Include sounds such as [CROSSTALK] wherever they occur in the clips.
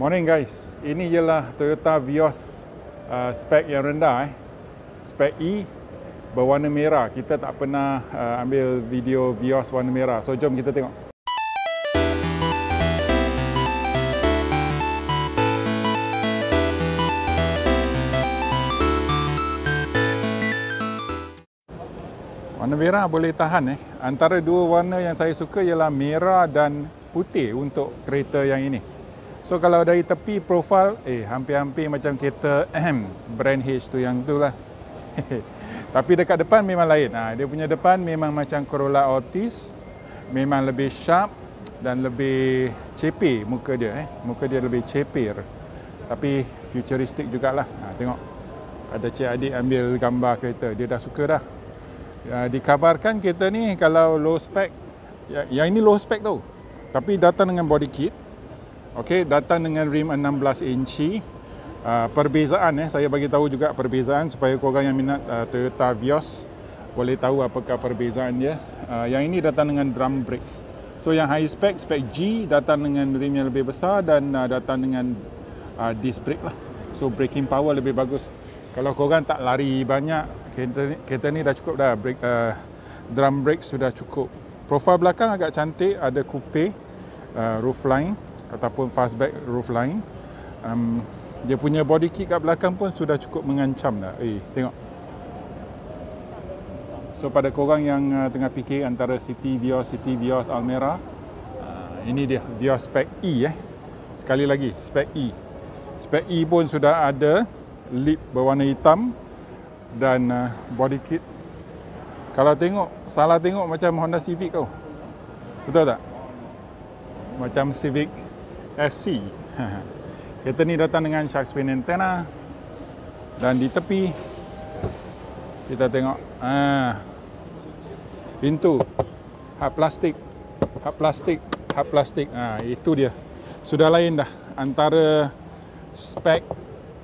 Morning guys. Ini ialah Toyota Vios uh, spek yang rendah eh. Spek E berwarna merah. Kita tak pernah uh, ambil video Vios warna merah. So jom kita tengok. Warna merah boleh tahan eh. Antara dua warna yang saya suka ialah merah dan putih untuk kereta yang ini. So kalau dari tepi profil, eh hampir-hampir macam kereta ehem, brand H tu yang tu lah. [LAUGHS] Tapi dekat depan memang lain. Ha, dia punya depan memang macam Corolla Altis. Memang lebih sharp dan lebih cepir muka dia. Eh. Muka dia lebih cepir. Tapi futuristik jugalah. Ha, tengok. Ada cik adik ambil gambar kereta. Dia dah suka dah. Ya, dikabarkan kereta ni kalau low spec. Ya, yang ini low spec tau. Tapi datang dengan body kit. Okey, datang dengan rim 16 inci. Uh, perbezaan eh saya bagi tahu juga perbezaan supaya korang yang minat uh, Toyota Vios boleh tahu apakah perbezaan dia. Uh, yang ini datang dengan drum brakes. So yang high spec spec G datang dengan rim yang lebih besar dan uh, datang dengan uh, disc brake lah. So braking power lebih bagus. Kalau korang tak lari banyak, kereta ni, kereta ni dah cukup dah. Break, uh, drum brake sudah cukup. Profil belakang agak cantik, ada coupe, uh, roof ataupun fastback roofline. Um, dia punya body kit kat belakang pun sudah cukup mengancam dah. Eh, tengok. So pada korang yang uh, tengah fikir antara City Vios, City Vios Almera, uh, ini dia Vios spec E eh. Sekali lagi, spec E. Spec E pun sudah ada lip berwarna hitam dan uh, body kit. Kalau tengok, salah tengok macam Honda Civic kau. Betul tak? Macam Civic FC. [LAUGHS] Kereta ni datang dengan shark spin antenna dan di tepi kita tengok ah pintu hard plastik, hard plastik, hard plastik. Ah ha, itu dia. Sudah lain dah antara spek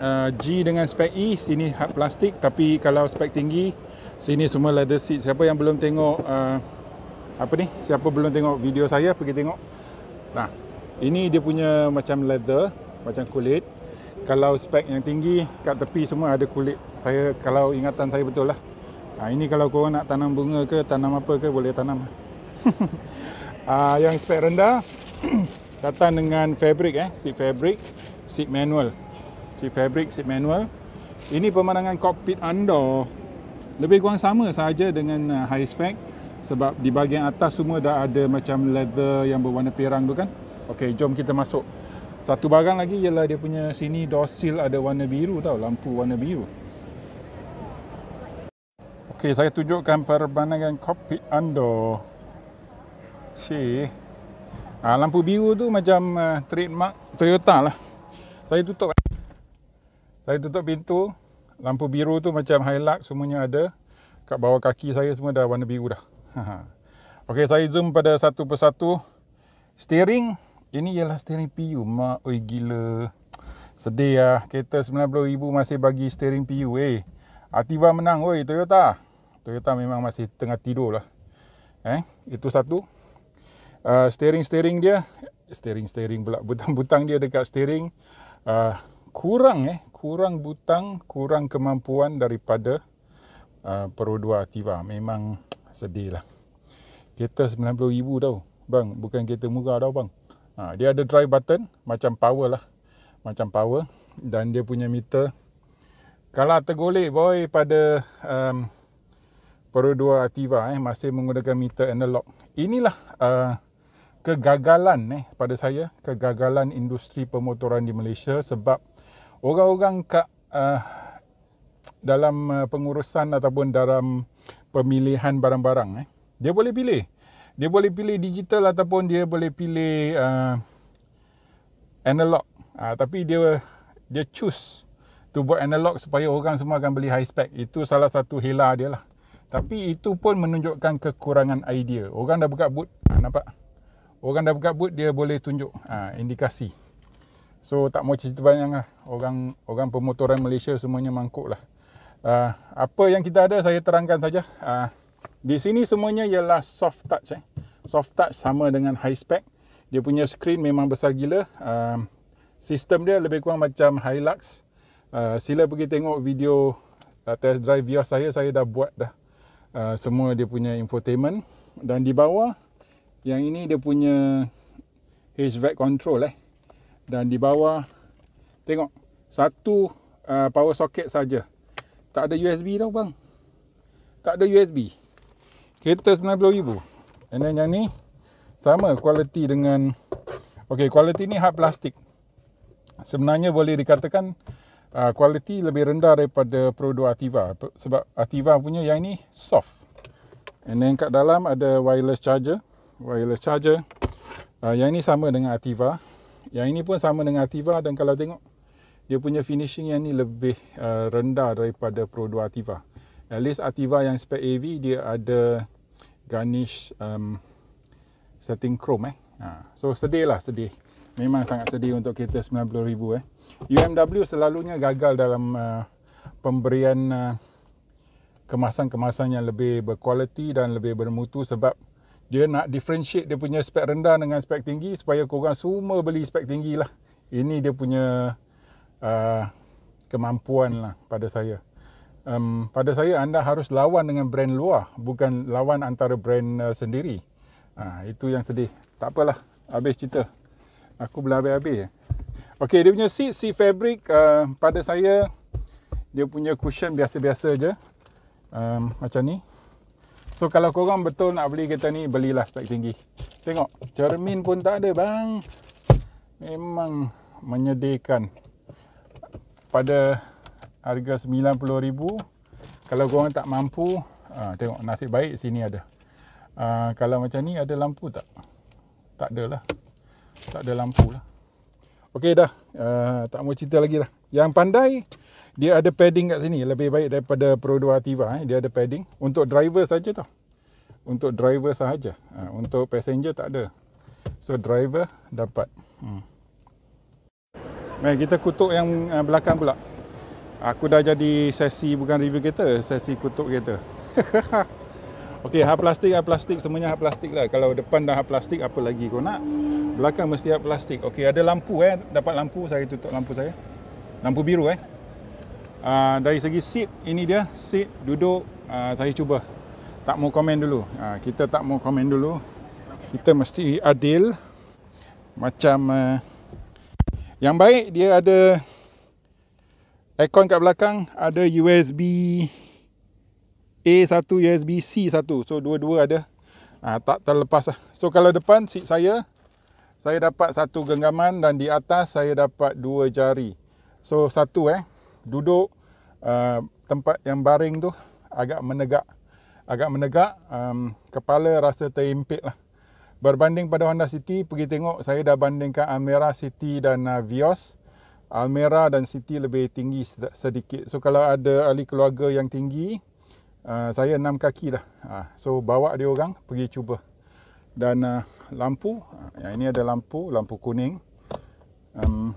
uh, G dengan spek E sini hard plastik tapi kalau spek tinggi sini semua leather seat. Siapa yang belum tengok uh, apa ni? Siapa belum tengok video saya pergi tengok. Nah. Ini dia punya macam leather, macam kulit. Kalau spek yang tinggi, kat tepi semua ada kulit. Saya kalau ingatan saya betul lah. Ha, ini kalau korang nak tanam bunga ke, tanam apa ke, boleh tanam. Lah. [LAUGHS] Ah ha, yang spek rendah, [CLEARS THROAT] datang dengan fabric eh, seat fabric, seat manual. Seat fabric, seat manual. Ini pemandangan cockpit anda. Lebih kurang sama saja dengan ah, high spec sebab di bahagian atas semua dah ada macam leather yang berwarna pirang tu kan. Okey, jom kita masuk. Satu barang lagi ialah dia punya sini door seal ada warna biru tau, lampu warna biru. Okey, saya tunjukkan perbandingan cockpit anda. Sih. Ah ha, lampu biru tu macam uh, trademark Toyota lah. Saya tutup. Saya tutup pintu. Lampu biru tu macam Hilux semuanya ada. Kat bawah kaki saya semua dah warna biru dah. [LAUGHS] Okey, saya zoom pada satu persatu. Steering. Ini ialah steering PU. Mak, oi gila. Sedih lah. Kereta RM90,000 masih bagi steering PU. Eh. Ativa menang. Oi, Toyota. Toyota memang masih tengah tidur lah. Eh, itu satu. Ah, steering-steering uh, dia. Steering-steering pula. Butang-butang dia dekat steering. Uh, kurang eh. Kurang butang. Kurang kemampuan daripada uh, ah, Pro Ativa. Memang sedih lah. Kereta RM90,000 tau. Bang, bukan kereta murah tau bang. Ha, dia ada drive button macam power lah. Macam power dan dia punya meter. Kalau tergolek boy pada um, Pro 2 Ativa eh, masih menggunakan meter analog. Inilah uh, kegagalan eh, pada saya. Kegagalan industri pemotoran di Malaysia sebab orang-orang kat uh, dalam uh, pengurusan ataupun dalam pemilihan barang-barang eh, dia boleh pilih dia boleh pilih digital ataupun dia boleh pilih uh, analog uh, tapi dia dia choose tu buat analog supaya orang semua akan beli high spec itu salah satu hela dia lah tapi itu pun menunjukkan kekurangan idea orang dah buka boot ah, nampak orang dah buka boot dia boleh tunjuk uh, indikasi so tak mau cerita banyak lah orang orang pemotoran Malaysia semuanya mangkuk lah uh, apa yang kita ada saya terangkan saja uh, di sini semuanya ialah soft touch. Eh. Soft touch sama dengan high spec. Dia punya screen memang besar gila. Uh, sistem dia lebih kurang macam Hilux. Uh, sila pergi tengok video uh, test drive Vios saya. Saya dah buat dah. Uh, semua dia punya infotainment. Dan di bawah, yang ini dia punya HVAC control. Eh. Dan di bawah, tengok. Satu uh, power socket saja. Tak ada USB tau bang. Tak ada USB kereta RM90,000 and then yang ni sama kualiti dengan ok kualiti ni hard plastik sebenarnya boleh dikatakan uh, kualiti lebih rendah daripada Prodo Ativa sebab Ativa punya yang ni soft and then kat dalam ada wireless charger wireless charger uh, yang ni sama dengan Ativa yang ini pun sama dengan Ativa dan kalau tengok dia punya finishing yang ni lebih uh, rendah daripada Pro 2 Ativa. At least Ativa yang spec AV dia ada garnish um, setting chrome eh. Ha. So sedih lah sedih. Memang sangat sedih untuk kereta RM90,000 eh. UMW selalunya gagal dalam uh, pemberian uh, kemasan-kemasan yang lebih berkualiti dan lebih bermutu sebab dia nak differentiate dia punya spek rendah dengan spek tinggi supaya korang semua beli spek tinggi lah. Ini dia punya uh, kemampuan lah pada saya um, pada saya anda harus lawan dengan brand luar bukan lawan antara brand uh, sendiri ha, itu yang sedih tak apalah habis cerita aku belah habis-habis Okey, dia punya seat seat fabric uh, pada saya dia punya cushion biasa-biasa je um, macam ni so kalau korang betul nak beli kereta ni belilah spek tinggi tengok cermin pun tak ada bang memang menyedihkan pada harga RM90,000 kalau korang tak mampu ha, tengok nasib baik sini ada ha, kalau macam ni ada lampu tak? tak ada lah tak ada lampu lah ok dah uh, tak mau cerita lagi lah yang pandai dia ada padding kat sini lebih baik daripada Pro 2 Ativa eh. dia ada padding untuk driver saja tau untuk driver sahaja ha, untuk passenger tak ada so driver dapat hmm. Mari kita kutuk yang belakang pula Aku dah jadi sesi bukan review kereta, sesi kutuk kereta. [LAUGHS] Okey, hard plastik, hard plastik, semuanya hard plastik lah. Kalau depan dah hard plastik, apa lagi kau nak? Belakang mesti hard plastik. Okey, ada lampu eh. Dapat lampu, saya tutup lampu saya. Lampu biru eh. Uh, dari segi seat, ini dia. Seat, duduk, uh, saya cuba. Tak mau komen dulu. Uh, kita tak mau komen dulu. Kita mesti adil. Macam... Uh, yang baik, dia ada aircon kat belakang ada USB A1 USB C1 so dua-dua ada ha, tak terlepas lah. so kalau depan seat saya saya dapat satu genggaman dan di atas saya dapat dua jari so satu eh duduk uh, tempat yang baring tu agak menegak agak menegak um, kepala rasa terimpit lah berbanding pada Honda City pergi tengok saya dah bandingkan Amira City dan uh, Vios Vios Almera dan Siti lebih tinggi sedikit. So kalau ada ahli keluarga yang tinggi, uh, saya enam kaki lah. Uh, so bawa dia orang pergi cuba. Dan uh, lampu, uh, yang ini ada lampu, lampu kuning. Um,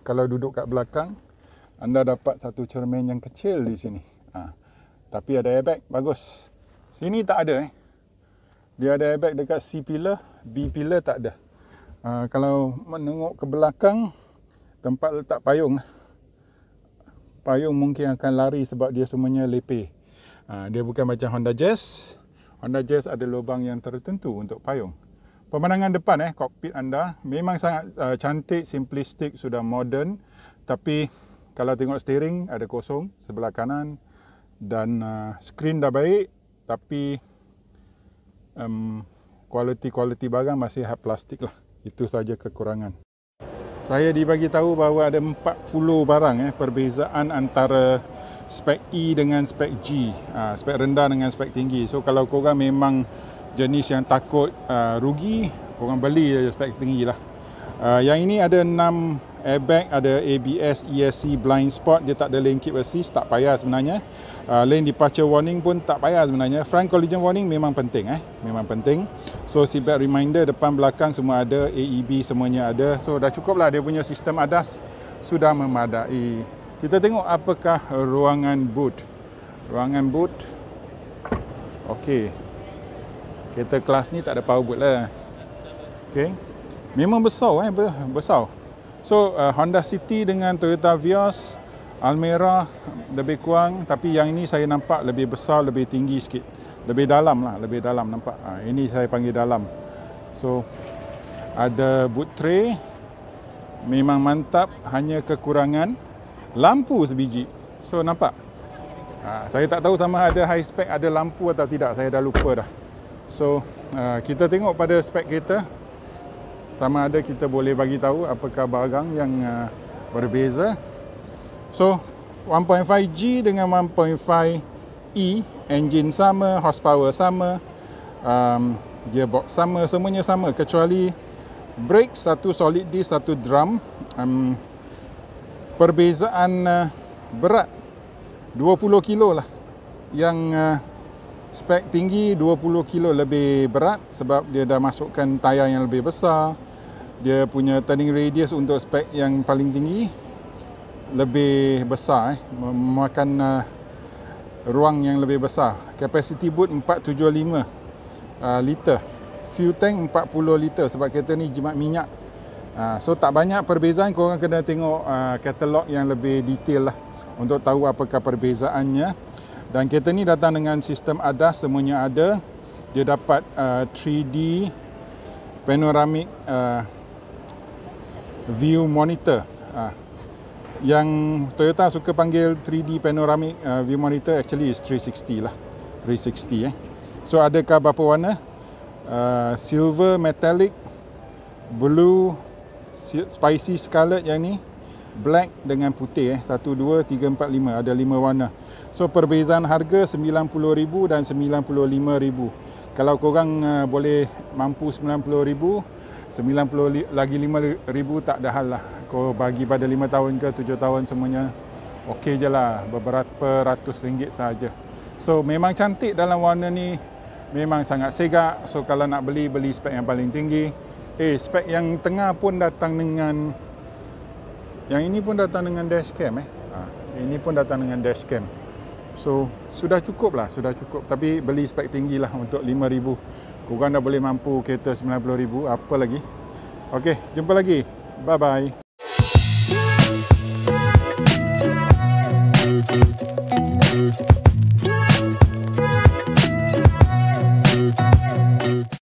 kalau duduk kat belakang, anda dapat satu cermin yang kecil di sini. Uh, tapi ada airbag, bagus. Sini tak ada eh. Dia ada airbag dekat C pillar, B pillar tak ada. Uh, kalau menengok ke belakang, tempat letak payung payung mungkin akan lari sebab dia semuanya lepeh ha, dia bukan macam Honda Jazz Honda Jazz ada lubang yang tertentu untuk payung pemandangan depan eh kokpit anda memang sangat uh, cantik simplistik sudah modern tapi kalau tengok steering ada kosong sebelah kanan dan uh, skrin dah baik tapi um, kualiti-kualiti barang masih hard plastik lah. Itu saja kekurangan. Saya dibagi tahu bahawa ada 40 barang eh perbezaan antara spek E dengan spek G, ha, spek rendah dengan spek tinggi. So kalau korang memang jenis yang takut uh, rugi, korang beli je spek tinggi lah. Uh, ah, yang ini ada airbag ada ABS, ESC, blind spot dia tak ada lane keep assist tak payah sebenarnya uh, lane departure warning pun tak payah sebenarnya front collision warning memang penting eh memang penting so seatbelt reminder depan belakang semua ada AEB semuanya ada so dah cukup lah dia punya sistem ADAS sudah memadai kita tengok apakah ruangan boot ruangan boot Okey. Kereta kelas ni tak ada power boot lah. Okey. Memang besar eh, besar. So uh, Honda City dengan Toyota Vios, Almera lebih kurang tapi yang ini saya nampak lebih besar, lebih tinggi sikit. Lebih dalam lah, lebih dalam nampak. Uh, ini saya panggil dalam. So ada boot tray memang mantap hanya kekurangan lampu sebiji. So nampak? Ha, saya tak tahu sama ada high spec ada lampu atau tidak. Saya dah lupa dah. So uh, kita tengok pada spec kereta sama ada kita boleh bagi tahu apakah barang yang uh, berbeza so 1.5G dengan 1.5E e, engine sama horsepower sama um, gearbox sama semuanya sama kecuali brake satu solid disc satu drum um, perbezaan uh, berat 20 kilo lah yang uh, spek tinggi 20 kilo lebih berat sebab dia dah masukkan tayar yang lebih besar dia punya turning radius untuk spek yang paling tinggi lebih besar eh, memakan uh, ruang yang lebih besar capacity boot 475 uh, liter fuel tank 40 liter sebab kereta ni jimat minyak uh, so tak banyak perbezaan korang kena tengok uh, yang lebih detail lah untuk tahu apakah perbezaannya dan kereta ni datang dengan sistem ADAS semuanya ada dia dapat uh, 3D panoramic uh, view monitor uh, yang Toyota suka panggil 3D panoramic uh, view monitor actually is 360 lah 360 eh so adakah berapa warna uh, silver metallic blue spicy scarlet yang ni black dengan putih eh 1 2 3 4 5 ada 5 warna so perbezaan harga 90000 dan 95000 kalau korang uh, boleh mampu 90000 90 lagi 5000 tak ada hal lah. Kau bagi pada 5 tahun ke 7 tahun semuanya okey je lah. Beberapa ratus ringgit saja. So memang cantik dalam warna ni. Memang sangat segak. So kalau nak beli, beli spek yang paling tinggi. Eh spek yang tengah pun datang dengan... Yang ini pun datang dengan dashcam eh. Ha, ini pun datang dengan dashcam. So, sudah cukup lah, sudah cukup. Tapi beli spek tinggi lah untuk RM5,000. Korang dah boleh mampu kereta RM90,000, apa lagi? Okay, jumpa lagi. Bye-bye.